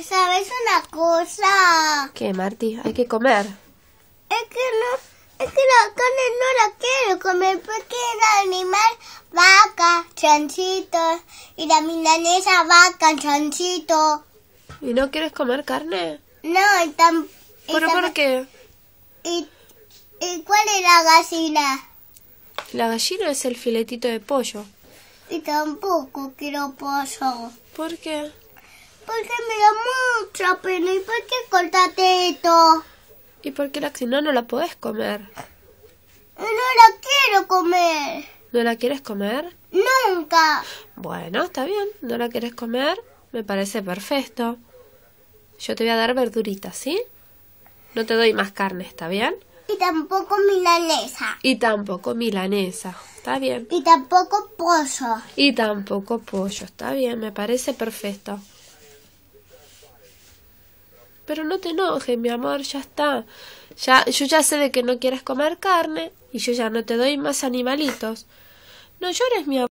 ¿Sabes una cosa? ¿Qué, Marti? Hay que comer. Es que no, es que la carne no la quiero comer porque el animal vaca, chanchito. Y la milanesa vaca, chanchito. ¿Y no quieres comer carne? No, y tan... ¿Pero por qué? Y, ¿Y cuál es la gallina? La gallina es el filetito de pollo. Y tampoco quiero pollo. ¿Por qué? Porque me da mucha pena. ¿Y por qué cortaste esto? ¿Y por qué la si no, no la podés comer? No la quiero comer. ¿No la quieres comer? Nunca. Bueno, está bien. ¿No la quieres comer? Me parece perfecto. Yo te voy a dar verduritas, ¿sí? No te doy más carne, ¿está bien? Y tampoco milanesa. Y tampoco milanesa, está bien. Y tampoco pollo. Y tampoco pollo, está bien, me parece perfecto pero no te enojes, mi amor, ya está. Ya, yo ya sé de que no quieres comer carne y yo ya no te doy más animalitos. No llores, mi amor.